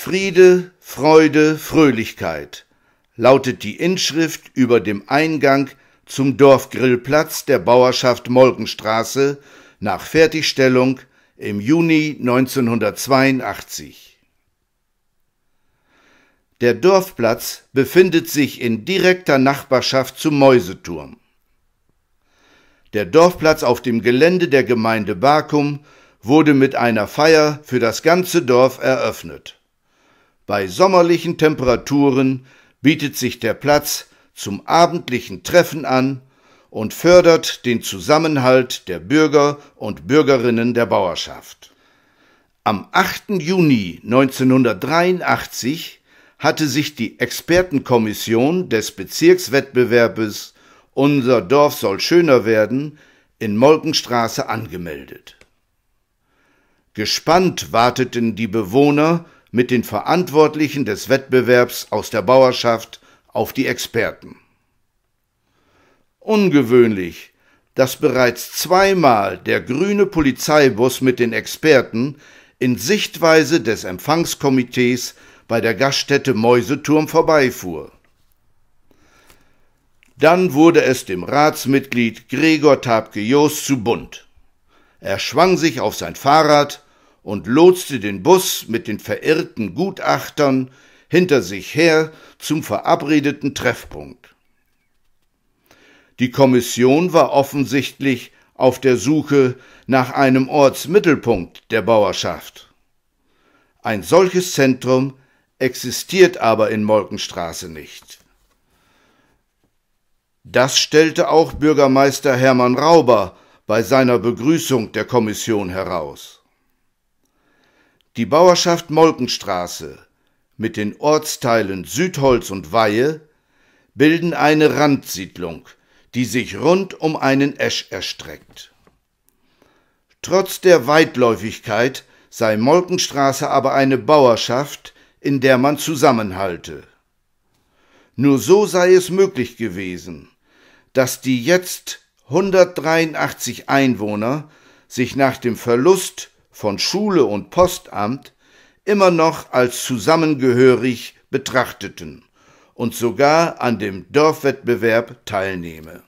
Friede, Freude, Fröhlichkeit lautet die Inschrift über dem Eingang zum Dorfgrillplatz der Bauerschaft Molkenstraße nach Fertigstellung im Juni 1982. Der Dorfplatz befindet sich in direkter Nachbarschaft zum Mäuseturm. Der Dorfplatz auf dem Gelände der Gemeinde Bakum wurde mit einer Feier für das ganze Dorf eröffnet. Bei sommerlichen Temperaturen bietet sich der Platz zum abendlichen Treffen an und fördert den Zusammenhalt der Bürger und Bürgerinnen der Bauerschaft. Am 8. Juni 1983 hatte sich die Expertenkommission des Bezirkswettbewerbes Unser Dorf soll schöner werden in Molkenstraße angemeldet. Gespannt warteten die Bewohner mit den Verantwortlichen des Wettbewerbs aus der Bauerschaft auf die Experten. Ungewöhnlich, dass bereits zweimal der grüne Polizeibus mit den Experten in Sichtweise des Empfangskomitees bei der Gaststätte Mäuseturm vorbeifuhr. Dann wurde es dem Ratsmitglied Gregor Tabke Joos zu bunt. Er schwang sich auf sein Fahrrad, und lotste den Bus mit den verirrten Gutachtern hinter sich her zum verabredeten Treffpunkt. Die Kommission war offensichtlich auf der Suche nach einem Ortsmittelpunkt der Bauerschaft. Ein solches Zentrum existiert aber in Molkenstraße nicht. Das stellte auch Bürgermeister Hermann Rauber bei seiner Begrüßung der Kommission heraus. Die Bauerschaft Molkenstraße mit den Ortsteilen Südholz und Weihe bilden eine Randsiedlung, die sich rund um einen Esch erstreckt. Trotz der Weitläufigkeit sei Molkenstraße aber eine Bauerschaft, in der man zusammenhalte. Nur so sei es möglich gewesen, dass die jetzt 183 Einwohner sich nach dem Verlust von Schule und Postamt immer noch als zusammengehörig betrachteten und sogar an dem Dorfwettbewerb teilnehme.